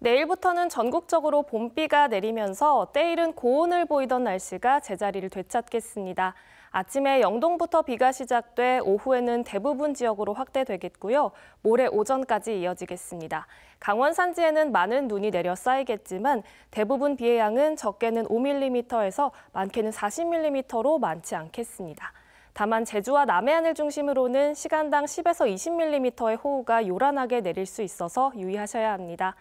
내일부터는 전국적으로 봄비가 내리면서 때일은 고온을 보이던 날씨가 제자리를 되찾겠습니다. 아침에 영동부터 비가 시작돼 오후에는 대부분 지역으로 확대되겠고요. 모레 오전까지 이어지겠습니다. 강원 산지에는 많은 눈이 내려 쌓이겠지만 대부분 비의 양은 적게는 5mm에서 많게는 40mm로 많지 않겠습니다. 다만 제주와 남해안을 중심으로는 시간당 10에서 20mm의 호우가 요란하게 내릴 수 있어서 유의하셔야 합니다.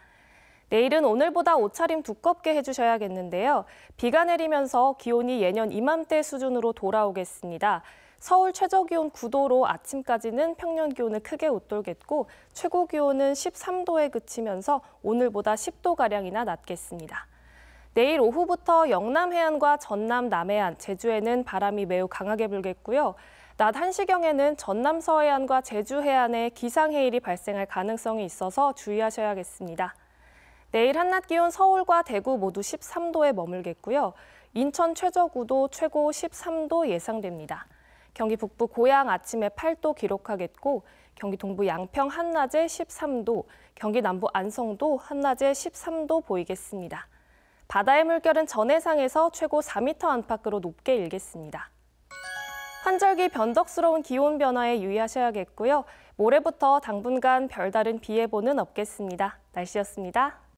내일은 오늘보다 옷차림 두껍게 해주셔야겠는데요. 비가 내리면서 기온이 예년 이맘때 수준으로 돌아오겠습니다. 서울 최저 기온 9도로 아침까지는 평년 기온을 크게 웃돌겠고 최고 기온은 13도에 그치면서 오늘보다 10도가량이나 낮겠습니다. 내일 오후부터 영남 해안과 전남 남해안, 제주에는 바람이 매우 강하게 불겠고요. 낮 1시경에는 전남 서해안과 제주 해안에 기상해일이 발생할 가능성이 있어서 주의하셔야겠습니다. 내일 한낮 기온 서울과 대구 모두 13도에 머물겠고요. 인천 최저구도 최고 13도 예상됩니다. 경기 북부 고양 아침에 8도 기록하겠고 경기 동부 양평 한낮에 13도, 경기 남부 안성도 한낮에 13도 보이겠습니다. 바다의 물결은 전해상에서 최고 4m 안팎으로 높게 일겠습니다. 환절기 변덕스러운 기온 변화에 유의하셔야겠고요. 모레부터 당분간 별다른 비 예보는 없겠습니다. 날씨였습니다.